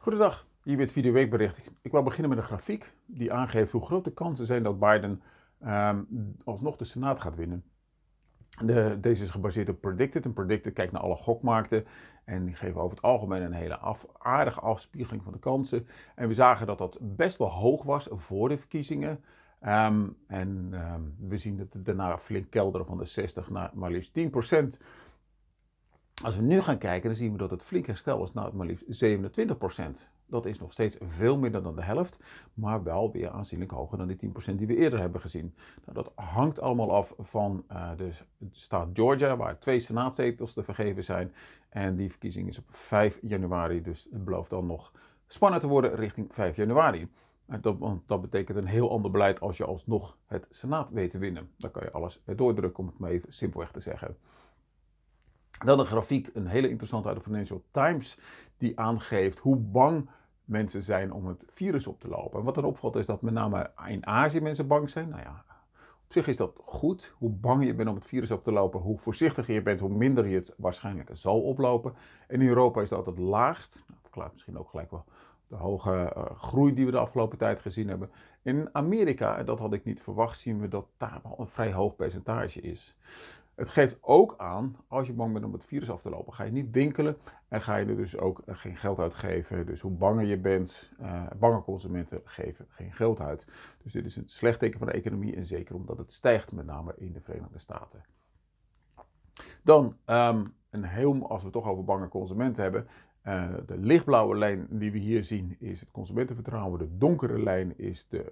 Goedendag, hier weer het Video Weekbericht. Ik wil beginnen met een grafiek die aangeeft hoe groot de kansen zijn dat Biden ehm, alsnog de Senaat gaat winnen. De, deze is gebaseerd op Predicted. En Predicted kijkt naar alle gokmarkten. En die geven over het algemeen een hele aardige afspiegeling van de kansen. En we zagen dat dat best wel hoog was voor de verkiezingen. Ehm, en ehm, we zien dat het daarna flink kelderen van de 60 naar maar liefst 10 als we nu gaan kijken, dan zien we dat het flink herstel was, nou maar liefst 27%. Dat is nog steeds veel minder dan de helft, maar wel weer aanzienlijk hoger dan die 10% die we eerder hebben gezien. Nou, dat hangt allemaal af van eh, de staat Georgia, waar twee senaatzetels te vergeven zijn. En die verkiezing is op 5 januari, dus het belooft dan nog spannend te worden richting 5 januari. Dat, want dat betekent een heel ander beleid als je alsnog het Senaat weet te winnen. Dan kan je alles eh, doordrukken, om het maar even simpelweg te zeggen. Dan een grafiek, een hele interessante uit de Financial Times, die aangeeft hoe bang mensen zijn om het virus op te lopen. En wat dan opvalt is dat met name in Azië mensen bang zijn. Nou ja, op zich is dat goed. Hoe bang je bent om het virus op te lopen, hoe voorzichtiger je bent, hoe minder je het waarschijnlijk zal oplopen. En in Europa is dat het laagst. Nou, dat verklaart misschien ook gelijk wel de hoge eh, groei die we de afgelopen tijd gezien hebben. In Amerika, en dat had ik niet verwacht, zien we dat daar wel een vrij hoog percentage is. Het geeft ook aan, als je bang bent om het virus af te lopen, ga je niet winkelen en ga je er dus ook eh, geen geld uitgeven. Dus hoe banger je bent, eh, bange consumenten geven geen geld uit. Dus dit is een slecht teken van de economie en zeker omdat het stijgt, met name in de Verenigde Staten. Dan, ehm, een heel, als we toch over bange consumenten hebben, eh, de lichtblauwe lijn die we hier zien is het consumentenvertrouwen. De donkere lijn is de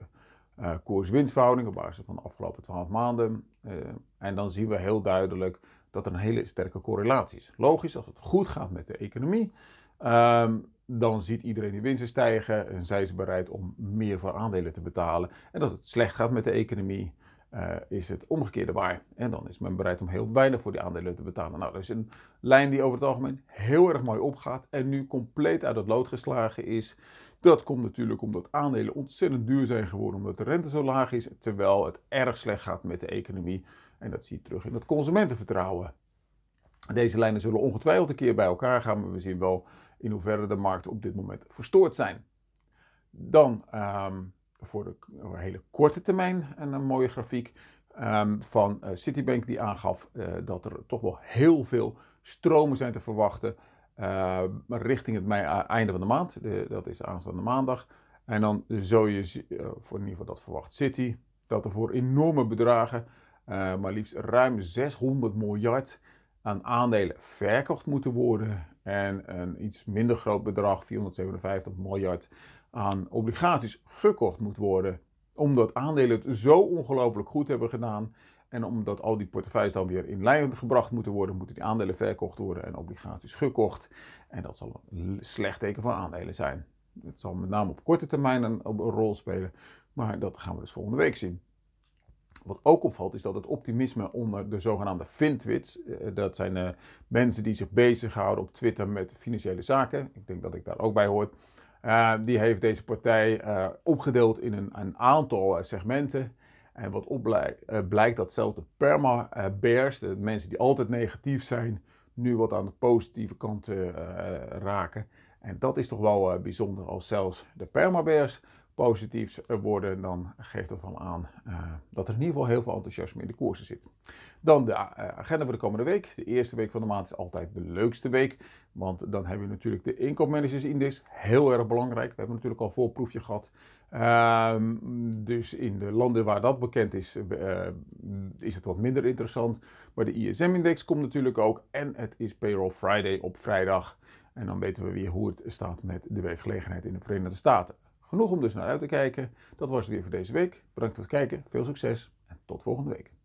eh, koers-winstverhouding op basis van de afgelopen 12 maanden. Eh, en dan zien we heel duidelijk dat er een hele sterke correlatie is. Logisch, als het goed gaat met de economie, ehm, dan ziet iedereen die winsten stijgen en zijn ze bereid om meer voor aandelen te betalen. En als het slecht gaat met de economie, eh, is het omgekeerde waar. En dan is men bereid om heel weinig voor die aandelen te betalen. Nou, dat is een lijn die over het algemeen heel erg mooi opgaat en nu compleet uit het lood geslagen is. Dat komt natuurlijk omdat aandelen ontzettend duur zijn geworden, omdat de rente zo laag is, terwijl het erg slecht gaat met de economie. En dat zie je terug in het consumentenvertrouwen. Deze lijnen zullen ongetwijfeld een keer bij elkaar gaan, maar we zien wel in hoeverre de markten op dit moment verstoord zijn. Dan ehm, voor de hele korte termijn een, een mooie grafiek ehm, van eh, Citibank die aangaf eh, dat er toch wel heel veel stromen zijn te verwachten eh, richting het mei einde van de maand. dat is aanstaande maandag. En dan zou je, voor in ieder geval dat verwacht City, dat er voor enorme bedragen, maar liefst ruim 600 miljard aan aandelen verkocht moeten worden en een iets minder groot bedrag, 457 miljard, aan obligaties gekocht moet worden. Omdat aandelen het zo ongelooflijk goed hebben gedaan. En omdat al die portefeuilles dan weer in lijn gebracht moeten worden, moeten die aandelen verkocht worden en obligaties gekocht. En dat zal een slecht teken van aandelen zijn. Dat zal met name op korte termijn een rol spelen. Maar dat gaan we dus volgende week zien. Wat ook opvalt is dat het optimisme onder de zogenaamde Fintwits, eh, dat zijn eh, mensen die zich bezighouden op Twitter met financiële zaken, ik denk dat ik daar ook bij hoor, eh, die heeft deze partij opgedeeld in een, een aantal segmenten. En wat opblijkt, blijkt, dat zelfs de perma-bears, de mensen die altijd negatief zijn, nu wat aan de positieve kant raken. En dat is toch wel bijzonder als zelfs de bears positiefs worden, dan geeft dat wel aan eh, dat er in ieder geval heel veel enthousiasme in de koersen zit. Dan de eh, agenda voor de komende week. De eerste week van de maand is altijd de leukste week, want dan hebben we natuurlijk de index. heel erg belangrijk. We hebben natuurlijk al voorproefje gehad. Ehm, dus in de landen waar dat bekend is, eh, is het wat minder interessant. Maar de ISM-index komt natuurlijk ook en het is Payroll Friday op vrijdag. En dan weten we weer hoe het staat met de werkgelegenheid in de Verenigde Staten. Genoeg om dus naar uit te kijken. Dat was het weer voor deze week. Bedankt voor het kijken, veel succes en tot volgende week.